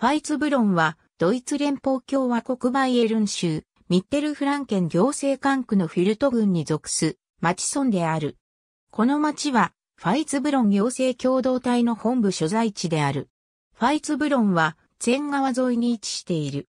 ファイツブロンは、ドイツ連邦共和国バイエルン州、ミッテルフランケン行政管区のフィルト郡に属す、町村である。この町は、ファイツブロン行政共同体の本部所在地である。ファイツブロンは、全川沿いに位置している。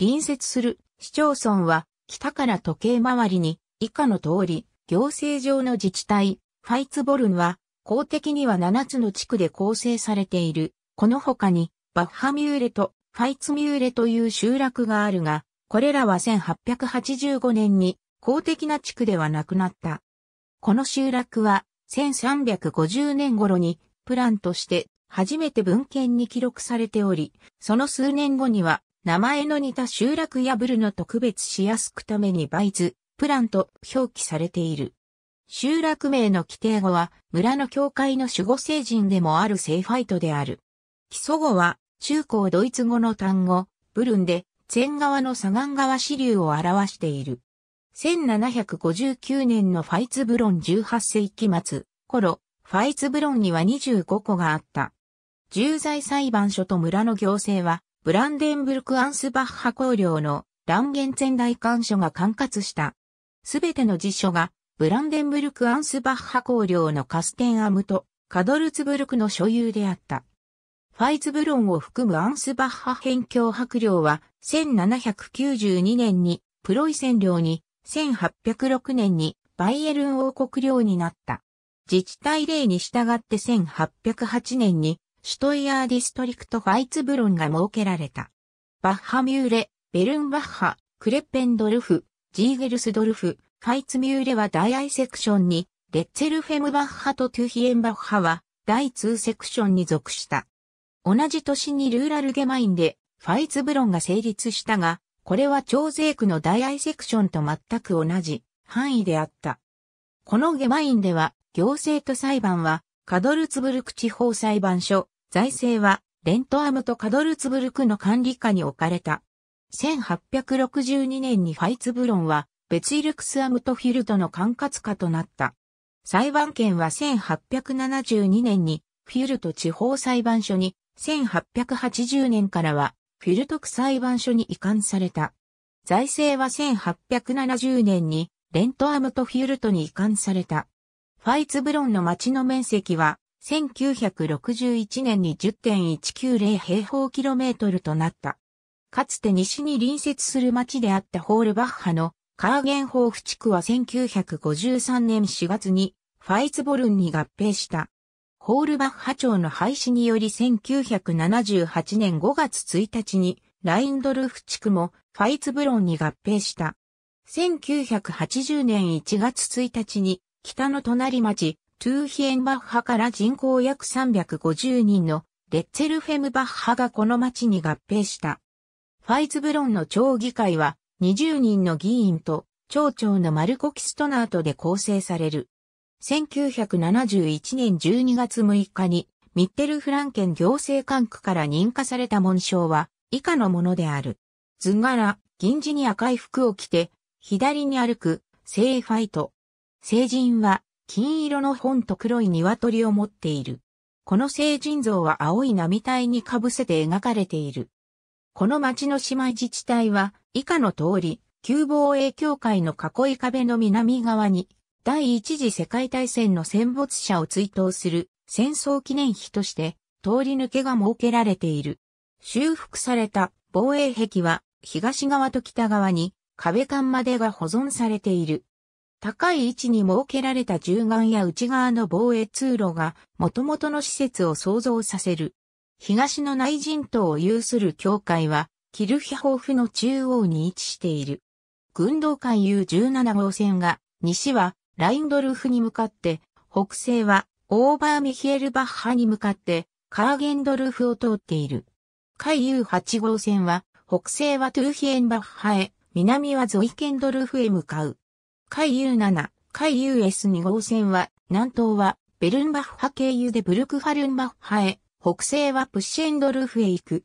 隣接する市町村は、北から時計回りに、以下の通り、行政上の自治体、ファイツボルンは、公的には7つの地区で構成されている。この他に、バッハミューレとファイツミューレという集落があるが、これらは1885年に公的な地区ではなくなった。この集落は1350年頃にプランとして初めて文献に記録されており、その数年後には名前の似た集落やブルの特別しやすくためにバイズ、プランと表記されている。集落名の規定語は村の教会の守護聖人でもある聖ファイトである。基礎語は中高ドイツ語の単語、ブルンで、前側の左岸側支流を表している。1759年のファイツブロン18世紀末、頃、ファイツブロンには25個があった。重罪裁判所と村の行政は、ブランデンブルク・アンスバッハ公領のランゲンツェン大官所が管轄した。すべての辞書が、ブランデンブルク・アンスバッハ公領のカステンアムとカドルツブルクの所有であった。ファイツブロンを含むアンスバッハ辺境白領は、1792年にプロイセン領に、1806年にバイエルン王国領になった。自治体例に従って1808年に、シュトイヤーディストリクトファイツブロンが設けられた。バッハミューレ、ベルンバッハ、クレッペンドルフ、ジーゲルスドルフ、ファイツミューレは大アイセクションに、レッツェルフェムバッハとトゥヒエンバッハは第2セクションに属した。同じ年にルーラルゲマインでファイツブロンが成立したが、これは超税区の大アイセクションと全く同じ範囲であった。このゲマインでは、行政と裁判は、カドルツブルク地方裁判所、財政は、レントアムとカドルツブルクの管理下に置かれた。1862年にファイツブロンは、ベツイルクスアムトフィルドの管轄下となった。裁判権は1872年にフィルト地方裁判所に1880年からは、フィルトク裁判所に移管された。財政は1870年に、レントアムとフィルトに移管された。ファイツブロンの町の面積は、1961年に10.190平方キロメートルとなった。かつて西に隣接する町であったホールバッハのカーゲンホーフ地区は1953年4月にファイツボルンに合併した。ホールバッハ町の廃止により1978年5月1日にラインドルフ地区もファイツブロンに合併した。1980年1月1日に北の隣町トゥーヒエンバッハから人口約350人のレッツェルフェムバッハがこの町に合併した。ファイツブロンの町議会は20人の議員と町長のマルコ・キストナートで構成される。1971年12月6日にミッテルフランケン行政管区から認可された紋章は以下のものである。図柄、銀地に赤い服を着て、左に歩く、聖ファイト。聖人は、金色の本と黒い鶏を持っている。この聖人像は青い波体に被せて描かれている。この町の姉妹自治体は、以下の通り、旧防衛協会の囲い壁の南側に、第一次世界大戦の戦没者を追悼する戦争記念碑として通り抜けが設けられている。修復された防衛壁は東側と北側に壁間までが保存されている。高い位置に設けられた銃眼や内側の防衛通路が元々の施設を創造させる。東の内陣島を有する教会はキルヒホーフの中央に位置している。軍道艦 U17 号線が西はラインドルフに向かって、北西はオーバーミヒエルバッハに向かってカーゲンドルフを通っている。海遊8号線は北西はトゥーヒエンバッハへ、南はゾイケンドルフへ向かう。海遊7、海遊 S2 号線は南東はベルンバッハ経由でブルクハルンバッハへ、北西はプッシェンドルフへ行く。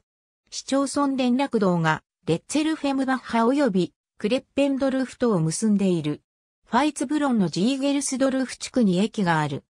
市町村連絡道がレッツェルフェムバッハ及びクレッペンドルフとを結んでいる。ファイツブロンのジーゲルスドルフ地区に駅がある。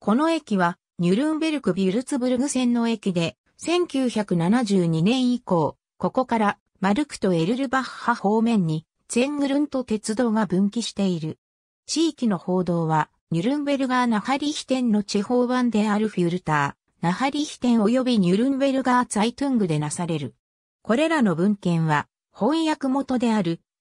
この駅は、ニュルンベルク・ビュルツブルグ線の駅で、1972年以降、ここからマルクとエルルバッハ方面に、ツェングルンと鉄道が分岐している。地域の報道は、ニュルンベルガー・ナハリヒテンの地方版であるフュルター、ナハリヒテン及びニュルンベルガー・ツァイトゥングでなされる。これらの文献は、翻訳元である